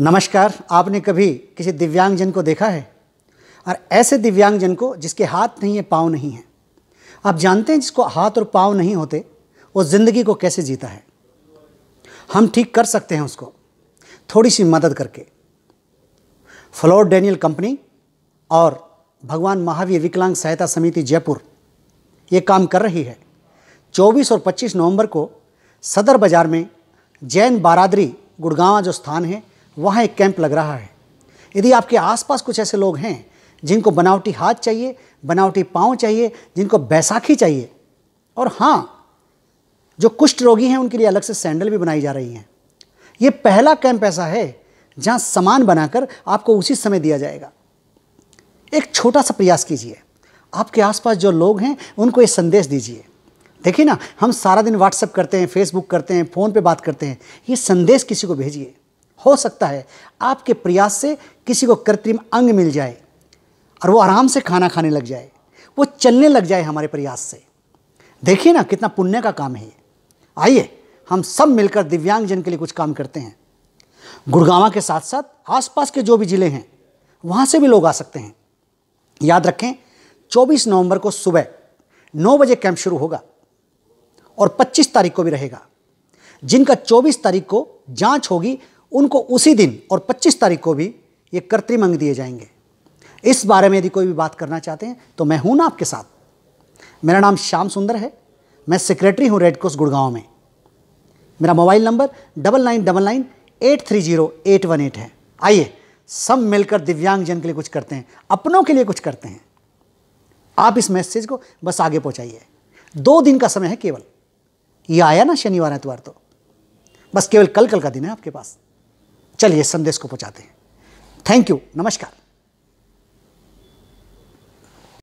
नमस्कार आपने कभी किसी दिव्यांग जन को देखा है और ऐसे दिव्यांग जन को जिसके हाथ नहीं है पाँव नहीं है आप जानते हैं जिसको हाथ और पाँव नहीं होते वो ज़िंदगी को कैसे जीता है हम ठीक कर सकते हैं उसको थोड़ी सी मदद करके फ्लोर डेनियल कंपनी और भगवान महावीर विकलांग सहायता समिति जयपुर ये काम कर रही है 24 और 25 नवंबर को सदर बाज़ार में जैन बारादरी गुड़गांव जो स्थान है वहाँ एक कैंप लग रहा है यदि आपके आसपास कुछ ऐसे लोग हैं जिनको बनावटी हाथ चाहिए बनावटी पाँव चाहिए जिनको बैसाखी चाहिए और हाँ जो कुष्ठ रोगी हैं उनके लिए अलग से सैंडल भी बनाई जा रही हैं ये पहला कैंप ऐसा है जहाँ सामान बनाकर आपको उसी समय दिया जाएगा एक छोटा सा प्रयास कीजिए आपके आसपास जो लोग हैं उनको ये संदेश दीजिए देखिए ना हम सारा दिन व्हाट्सअप करते हैं फेसबुक करते हैं फ़ोन पे बात करते हैं ये संदेश किसी को भेजिए हो सकता है आपके प्रयास से किसी को कृत्रिम अंग मिल जाए और वो आराम से खाना खाने लग जाए वो चलने लग जाए हमारे प्रयास से देखिए ना कितना पुण्य का काम है आइए हम सब मिलकर दिव्यांगजन के लिए कुछ काम करते हैं गुड़गावा के साथ साथ आसपास के जो भी ज़िले हैं वहाँ से भी लोग आ सकते हैं याद रखें 24 नवंबर को सुबह 9 बजे कैंप शुरू होगा और 25 तारीख को भी रहेगा जिनका 24 तारीख को जांच होगी उनको उसी दिन और 25 तारीख को भी ये अंग दिए जाएंगे इस बारे में यदि कोई भी बात करना चाहते हैं तो मैं हूँ ना आपके साथ मेरा नाम श्याम सुंदर है मैं सेक्रेटरी हूँ रेडक्रॉस गुड़गांव में मेरा mobile number double nine double nine eight three zero eight one eight है आइए सब मिलकर दिव्यांगजन के लिए कुछ करते हैं अपनों के लिए कुछ करते हैं आप इस मैसेज को बस आगे पहुंचाइए दो दिन का समय है केवल ये आया ना शनिवार एतवार तो बस केवल कल कल का दिन है आपके पास चलिए संदेश को पहुँचाते हैं थैंक यू नमस्कार